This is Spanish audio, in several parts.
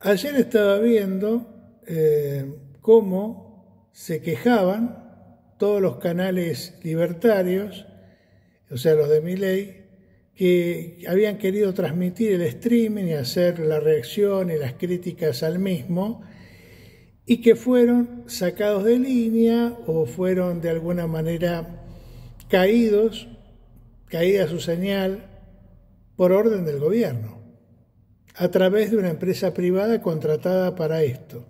Ayer estaba viendo eh, cómo se quejaban todos los canales libertarios, o sea, los de mi que habían querido transmitir el streaming y hacer la reacción y las críticas al mismo, y que fueron sacados de línea o fueron de alguna manera caídos, caída su señal, por orden del gobierno a través de una empresa privada contratada para esto.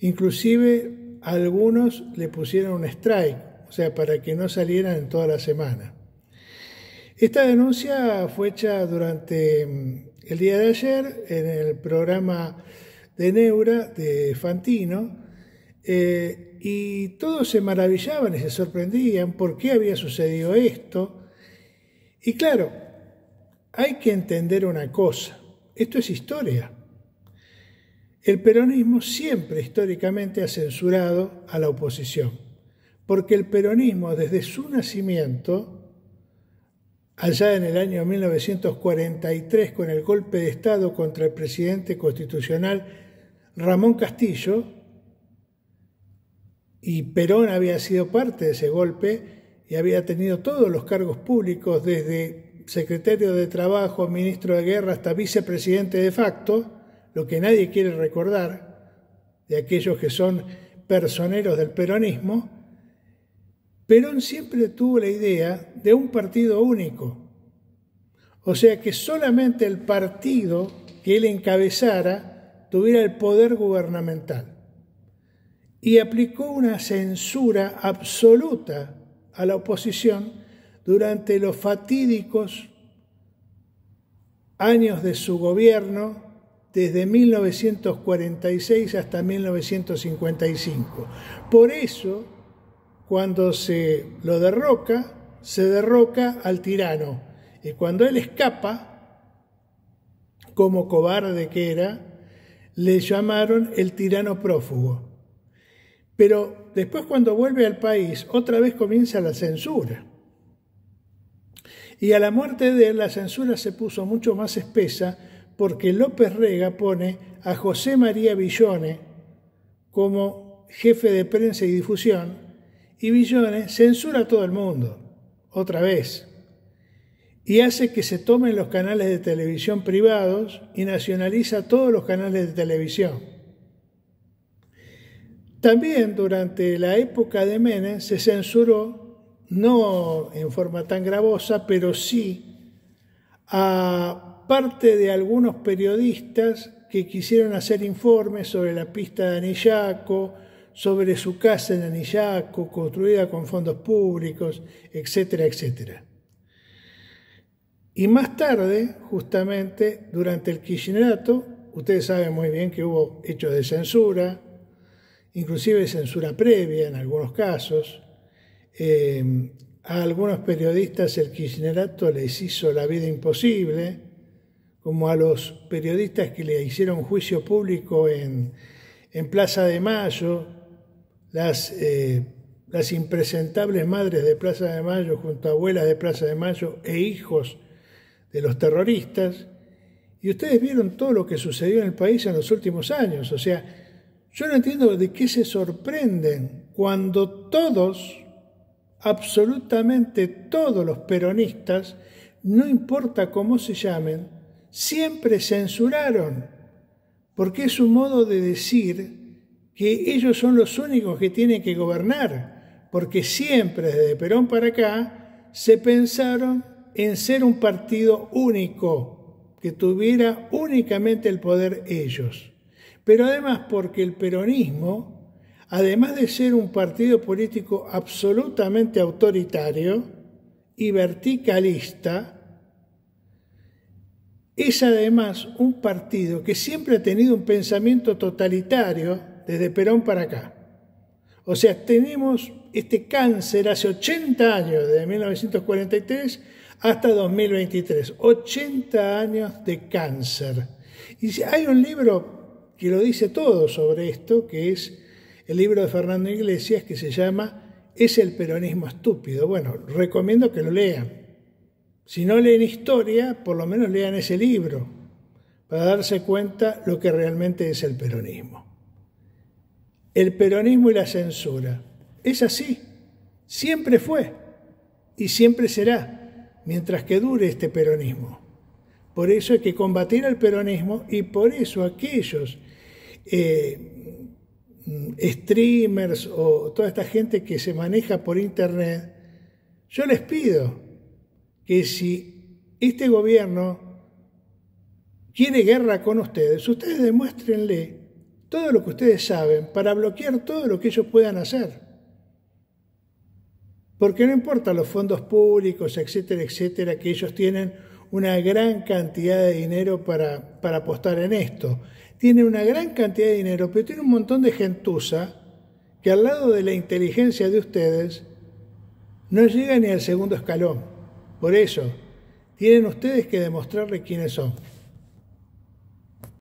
Inclusive algunos le pusieron un strike, o sea, para que no salieran en toda la semana. Esta denuncia fue hecha durante mm, el día de ayer en el programa de Neura de Fantino eh, y todos se maravillaban y se sorprendían por qué había sucedido esto. Y claro, hay que entender una cosa. Esto es historia. El peronismo siempre históricamente ha censurado a la oposición, porque el peronismo desde su nacimiento, allá en el año 1943 con el golpe de Estado contra el presidente constitucional Ramón Castillo, y Perón había sido parte de ese golpe y había tenido todos los cargos públicos desde secretario de Trabajo, ministro de Guerra, hasta vicepresidente de facto, lo que nadie quiere recordar de aquellos que son personeros del peronismo, Perón siempre tuvo la idea de un partido único. O sea que solamente el partido que él encabezara tuviera el poder gubernamental. Y aplicó una censura absoluta a la oposición durante los fatídicos años de su gobierno, desde 1946 hasta 1955. Por eso, cuando se lo derroca, se derroca al tirano. Y cuando él escapa, como cobarde que era, le llamaron el tirano prófugo. Pero después cuando vuelve al país, otra vez comienza la censura. Y a la muerte de él la censura se puso mucho más espesa porque López Rega pone a José María Villone como jefe de prensa y difusión y Villone censura a todo el mundo, otra vez, y hace que se tomen los canales de televisión privados y nacionaliza todos los canales de televisión. También durante la época de Menem se censuró no en forma tan gravosa, pero sí a parte de algunos periodistas que quisieron hacer informes sobre la pista de Anillaco, sobre su casa en Anillaco, construida con fondos públicos, etcétera, etcétera. Y más tarde, justamente, durante el Kirchnerato, ustedes saben muy bien que hubo hechos de censura, inclusive censura previa en algunos casos, Em, a algunos periodistas el kirchnerato les hizo la vida imposible, como a los periodistas que le hicieron juicio público en, Plaza de Mayo, las, eh, las impresentables madres de Plaza de Mayo junto a abuelas de Plaza de Mayo e hijos de los terroristas. Y ustedes vieron todo lo que sucedió en el país en los últimos años. O sea, yo no entiendo de qué se sorprenden cuando todos absolutamente todos los peronistas, no importa cómo se llamen, siempre censuraron, porque es un modo de decir que ellos son los únicos que tienen que gobernar, porque siempre desde Perón para acá se pensaron en ser un partido único, que tuviera únicamente el poder ellos. Pero además porque el peronismo además de ser un partido político absolutamente autoritario y verticalista, es además un partido que siempre ha tenido un pensamiento totalitario desde Perón para acá. O sea, tenemos este cáncer hace 80 años, desde 1943 hasta 2023, 80 años de cáncer. Y hay un libro que lo dice todo sobre esto, que es el libro de Fernando Iglesias que se llama Es el peronismo estúpido. Bueno, recomiendo que lo lean. Si no leen historia, por lo menos lean ese libro para darse cuenta lo que realmente es el peronismo. El peronismo y la censura. Es así, siempre fue y siempre será mientras que dure este peronismo. Por eso hay que combatir al peronismo y por eso aquellos eh, streamers o toda esta gente que se maneja por internet, yo les pido que si este gobierno quiere guerra con ustedes, ustedes demuéstrenle todo lo que ustedes saben para bloquear todo lo que ellos puedan hacer. Porque no importa los fondos públicos, etcétera, etcétera, que ellos tienen una gran cantidad de dinero para, para apostar en esto tiene una gran cantidad de dinero, pero tiene un montón de gentuza que al lado de la inteligencia de ustedes no llega ni al segundo escalón. Por eso, tienen ustedes que demostrarle quiénes son.